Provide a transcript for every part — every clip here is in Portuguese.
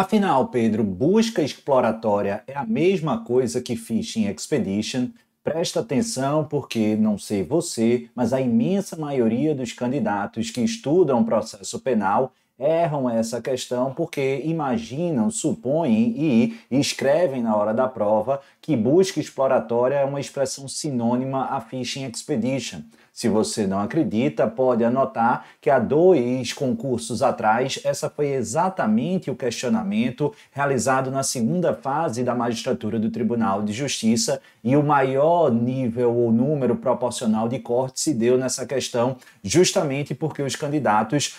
Afinal, Pedro, busca exploratória é a mesma coisa que Fishing Expedition? Presta atenção porque, não sei você, mas a imensa maioria dos candidatos que estudam processo penal erram essa questão porque imaginam, supõem e escrevem na hora da prova que busca exploratória é uma expressão sinônima a fishing expedition. Se você não acredita, pode anotar que há dois concursos atrás, essa foi exatamente o questionamento realizado na segunda fase da magistratura do Tribunal de Justiça e o maior nível ou número proporcional de corte se deu nessa questão, justamente porque os candidatos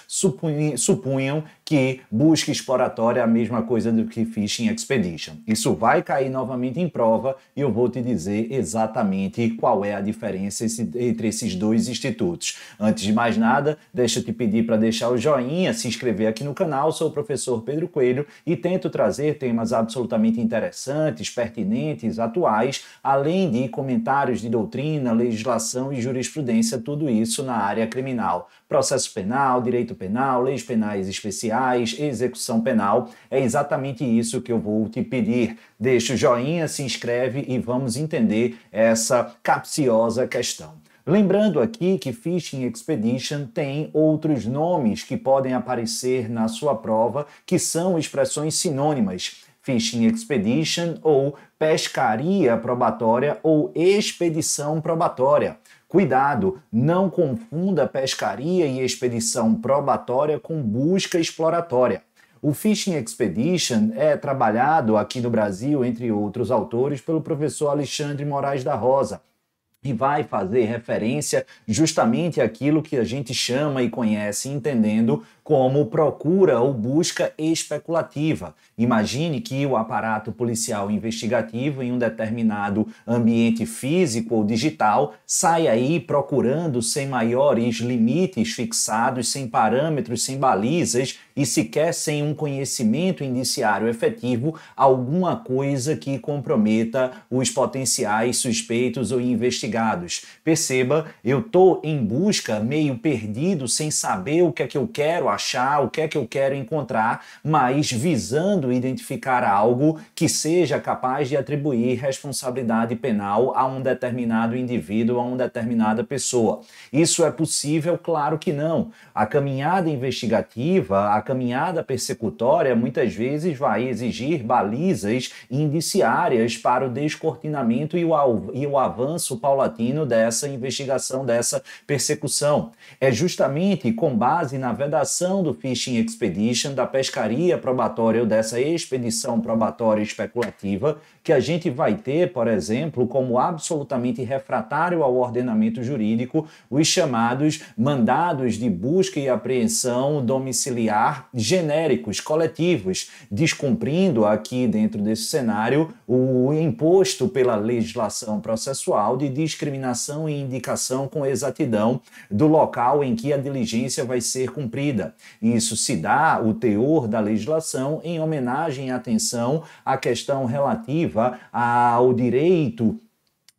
supunham, que busca exploratória é a mesma coisa do que phishing expedition. Isso vai cair novamente em prova e eu vou te dizer exatamente qual é a diferença entre esses dois Dois institutos. Antes de mais nada, deixa eu te pedir para deixar o joinha, se inscrever aqui no canal. Sou o professor Pedro Coelho e tento trazer temas absolutamente interessantes, pertinentes, atuais, além de comentários de doutrina, legislação e jurisprudência, tudo isso na área criminal. Processo penal, direito penal, leis penais especiais, execução penal. É exatamente isso que eu vou te pedir. Deixa o joinha, se inscreve e vamos entender essa capciosa questão. Lembrando aqui que Fishing Expedition tem outros nomes que podem aparecer na sua prova, que são expressões sinônimas. Fishing Expedition ou pescaria probatória ou expedição probatória. Cuidado, não confunda pescaria e expedição probatória com busca exploratória. O Fishing Expedition é trabalhado aqui no Brasil, entre outros autores, pelo professor Alexandre Moraes da Rosa e vai fazer referência justamente àquilo que a gente chama e conhece, entendendo como procura ou busca especulativa. Imagine que o aparato policial investigativo em um determinado ambiente físico ou digital sai aí procurando sem maiores limites fixados, sem parâmetros, sem balizas e sequer sem um conhecimento indiciário efetivo alguma coisa que comprometa os potenciais suspeitos ou investigados. Perceba, eu tô em busca meio perdido, sem saber o que é que eu quero achar, o que é que eu quero encontrar, mas visando identificar algo que seja capaz de atribuir responsabilidade penal a um determinado indivíduo, a uma determinada pessoa. Isso é possível? Claro que não. A caminhada investigativa, a caminhada persecutória, muitas vezes vai exigir balizas indiciárias para o descortinamento e o, avanço paulatino dessa investigação, dessa persecução. É justamente com base na vedação do Fishing Expedition, da pescaria probatória ou dessa expedição probatória especulativa, que a gente vai ter, por exemplo, como absolutamente refratário ao ordenamento jurídico, os chamados mandados de busca e apreensão domiciliar genéricos, coletivos, descumprindo aqui dentro desse cenário o imposto pela legislação processual de discriminação e indicação com exatidão do local em que a diligência vai ser cumprida. Isso se dá o teor da legislação em homenagem e atenção à questão relativa ao direito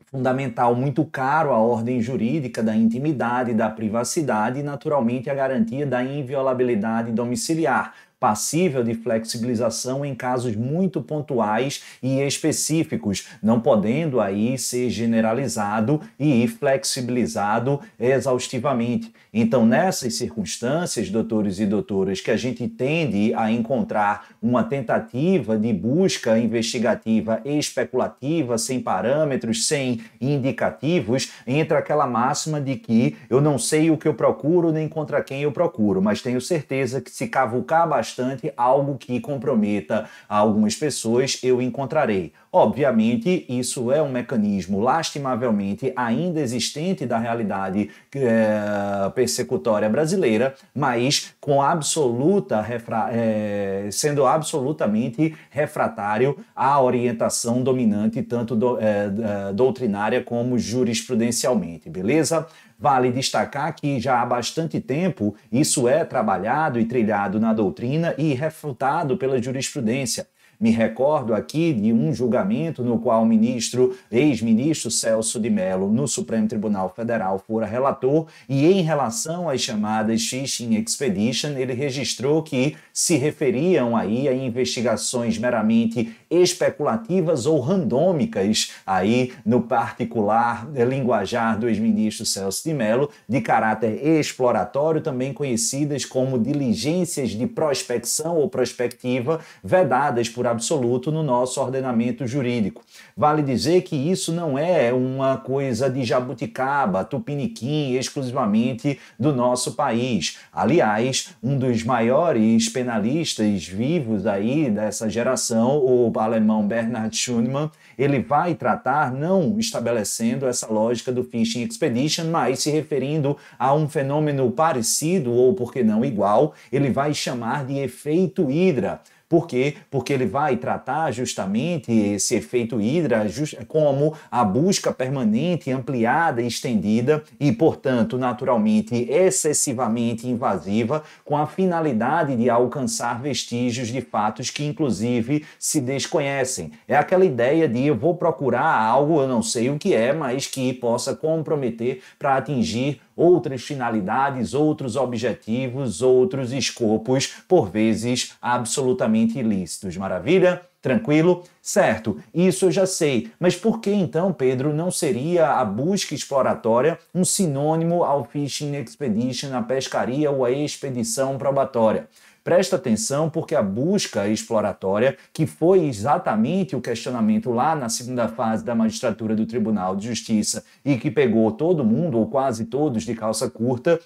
fundamental muito caro à ordem jurídica da intimidade, da privacidade e, naturalmente, a garantia da inviolabilidade domiciliar passível de flexibilização em casos muito pontuais e específicos, não podendo aí ser generalizado e flexibilizado exaustivamente. Então, nessas circunstâncias, doutores e doutoras, que a gente tende a encontrar uma tentativa de busca investigativa especulativa, sem parâmetros, sem indicativos, entra aquela máxima de que eu não sei o que eu procuro nem contra quem eu procuro, mas tenho certeza que se cavucar bastante bastante algo que comprometa algumas pessoas, eu encontrarei. Obviamente, isso é um mecanismo lastimavelmente ainda existente da realidade é, persecutória brasileira, mas com absoluta é, sendo absolutamente refratário à orientação dominante tanto do, é, doutrinária como jurisprudencialmente, beleza? Vale destacar que já há bastante tempo isso é trabalhado e trilhado na doutrina e refutado pela jurisprudência. Me recordo aqui de um julgamento no qual o ministro, ex-ministro Celso de Mello, no Supremo Tribunal Federal, fora relator e em relação às chamadas fishing expedition, ele registrou que se referiam aí a investigações meramente especulativas ou randômicas, aí no particular linguajar do ex-ministro Celso de Mello, de caráter exploratório, também conhecidas como diligências de prospecção ou prospectiva, vedadas por absoluto no nosso ordenamento jurídico. Vale dizer que isso não é uma coisa de jabuticaba, tupiniquim, exclusivamente do nosso país. Aliás, um dos maiores penalistas vivos aí dessa geração, o alemão Bernhard Schunemann, ele vai tratar não estabelecendo essa lógica do fishing expedition, mas se referindo a um fenômeno parecido ou por que não igual, ele vai chamar de efeito hidra por quê? Porque ele vai tratar justamente esse efeito hidra como a busca permanente, ampliada, estendida e, portanto, naturalmente excessivamente invasiva, com a finalidade de alcançar vestígios de fatos que, inclusive, se desconhecem. É aquela ideia de eu vou procurar algo, eu não sei o que é, mas que possa comprometer para atingir outras finalidades, outros objetivos, outros escopos, por vezes absolutamente ilícitos. Maravilha? Tranquilo? Certo, isso eu já sei, mas por que então, Pedro, não seria a busca exploratória um sinônimo ao fishing expedition, à pescaria ou à expedição probatória? Presta atenção, porque a busca exploratória, que foi exatamente o questionamento lá na segunda fase da magistratura do Tribunal de Justiça e que pegou todo mundo, ou quase todos, de calça curta,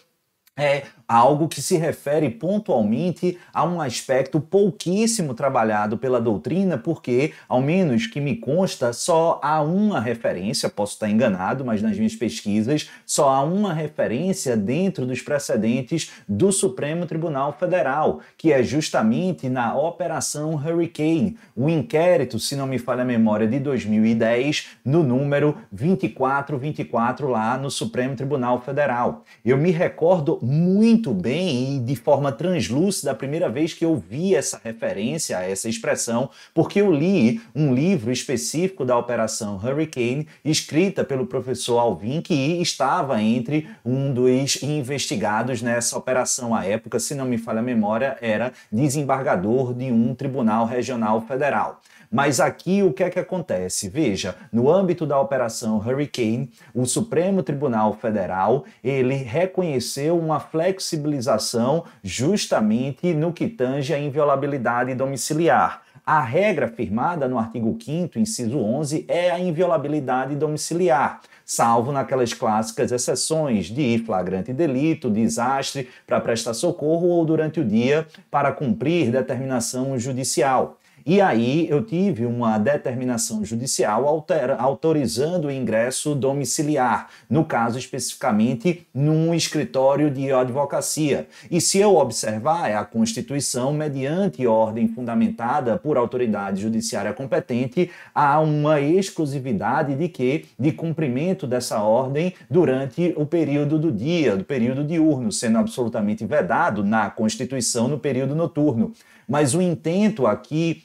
é algo que se refere pontualmente a um aspecto pouquíssimo trabalhado pela doutrina, porque, ao menos que me consta, só há uma referência, posso estar enganado, mas nas minhas pesquisas, só há uma referência dentro dos precedentes do Supremo Tribunal Federal, que é justamente na Operação Hurricane, o inquérito, se não me falha a memória, de 2010, no número 2424 lá no Supremo Tribunal Federal. Eu me recordo muito bem e de forma translúcida a primeira vez que eu vi essa referência, essa expressão, porque eu li um livro específico da Operação Hurricane, escrita pelo professor Alvin, que estava entre um dos investigados nessa operação à época, se não me falha a memória, era desembargador de um tribunal regional federal. Mas aqui o que é que acontece? Veja, no âmbito da operação Hurricane, o Supremo Tribunal Federal, ele reconheceu uma flexibilização justamente no que tange à inviolabilidade domiciliar. A regra firmada no artigo 5 inciso 11, é a inviolabilidade domiciliar, salvo naquelas clássicas exceções de flagrante delito, desastre para prestar socorro ou durante o dia para cumprir determinação judicial. E aí eu tive uma determinação judicial autorizando o ingresso domiciliar, no caso especificamente num escritório de advocacia. E se eu observar, é a Constituição, mediante ordem fundamentada por autoridade judiciária competente, há uma exclusividade de que de cumprimento dessa ordem durante o período do dia, do período diurno, sendo absolutamente vedado na Constituição no período noturno. Mas o intento aqui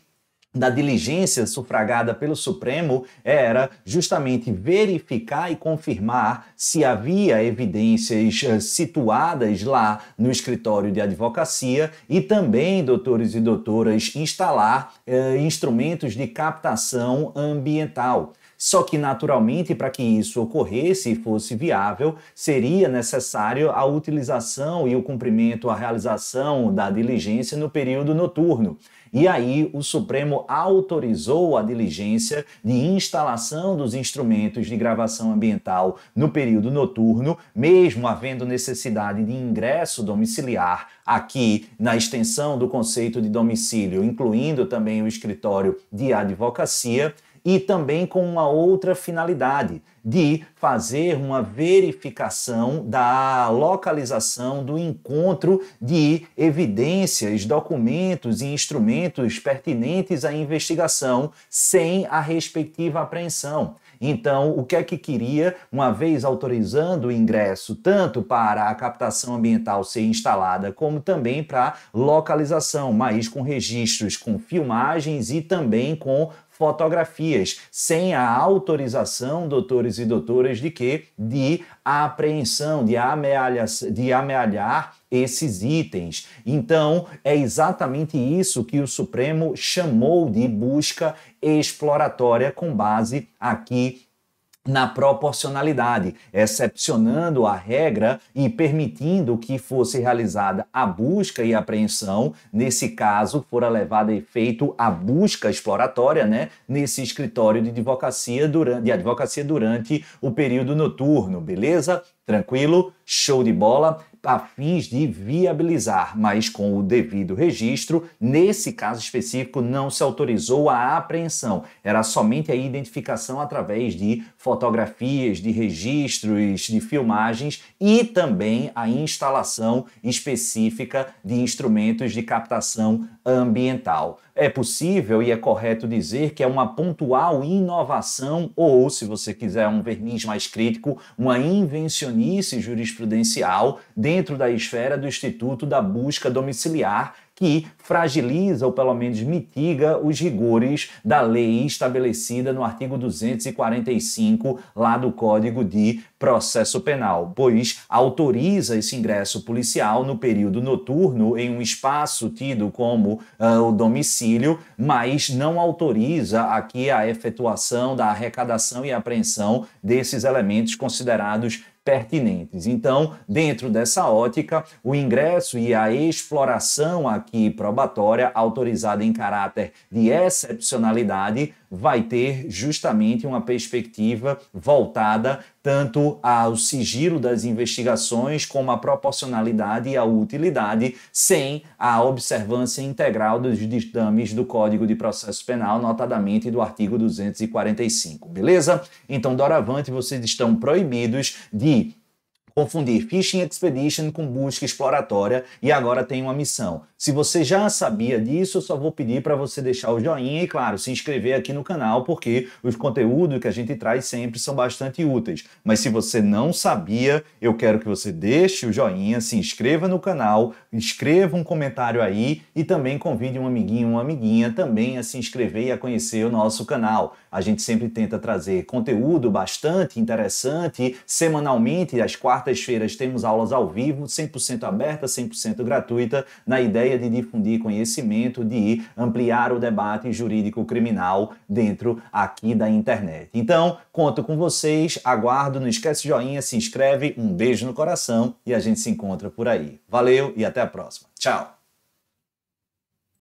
da diligência sufragada pelo Supremo era justamente verificar e confirmar se havia evidências eh, situadas lá no escritório de advocacia e também, doutores e doutoras, instalar eh, instrumentos de captação ambiental. Só que, naturalmente, para que isso ocorresse e fosse viável, seria necessário a utilização e o cumprimento, a realização da diligência no período noturno. E aí o Supremo autorizou a diligência de instalação dos instrumentos de gravação ambiental no período noturno, mesmo havendo necessidade de ingresso domiciliar aqui na extensão do conceito de domicílio, incluindo também o escritório de advocacia e também com uma outra finalidade, de fazer uma verificação da localização do encontro de evidências, documentos e instrumentos pertinentes à investigação sem a respectiva apreensão. Então, o que é que queria, uma vez autorizando o ingresso tanto para a captação ambiental ser instalada, como também para localização, mas com registros, com filmagens e também com fotografias, sem a autorização, doutores e doutoras, de que? De apreensão, de amealhar, de amealhar esses itens. Então, é exatamente isso que o Supremo chamou de busca exploratória com base aqui na proporcionalidade, excepcionando a regra e permitindo que fosse realizada a busca e apreensão, nesse caso, fora levada a efeito a busca exploratória, né, nesse escritório de advocacia durante, de advocacia durante o período noturno, beleza? Tranquilo? Show de bola? A fins de viabilizar, mas com o devido registro, nesse caso específico não se autorizou a apreensão, era somente a identificação através de fotografias, de registros, de filmagens e também a instalação específica de instrumentos de captação ambiental. É possível e é correto dizer que é uma pontual inovação, ou, se você quiser um verniz mais crítico, uma invencionice jurisprudencial dentro da esfera do Instituto da Busca Domiciliar que fragiliza ou pelo menos mitiga os rigores da lei estabelecida no artigo 245 lá do Código de Processo Penal, pois autoriza esse ingresso policial no período noturno em um espaço tido como uh, o domicílio, mas não autoriza aqui a efetuação da arrecadação e apreensão desses elementos considerados pertinentes. Então, dentro dessa ótica, o ingresso e a exploração aqui probatória, autorizada em caráter de excepcionalidade, vai ter justamente uma perspectiva voltada tanto ao sigilo das investigações como à proporcionalidade e à utilidade, sem a observância integral dos ditames do Código de Processo Penal, notadamente do artigo 245, beleza? Então, doravante, vocês estão proibidos de confundir phishing expedition com busca exploratória e agora tem uma missão. Se você já sabia disso, eu só vou pedir para você deixar o joinha e, claro, se inscrever aqui no canal, porque os conteúdos que a gente traz sempre são bastante úteis. Mas se você não sabia, eu quero que você deixe o joinha, se inscreva no canal, escreva um comentário aí e também convide um amiguinho, uma amiguinha também a se inscrever e a conhecer o nosso canal. A gente sempre tenta trazer conteúdo bastante interessante semanalmente às quartas quartas-feiras temos aulas ao vivo, 100% aberta, 100% gratuita, na ideia de difundir conhecimento, de ampliar o debate jurídico-criminal dentro aqui da internet. Então, conto com vocês, aguardo, não esquece joinha, se inscreve, um beijo no coração e a gente se encontra por aí. Valeu e até a próxima. Tchau!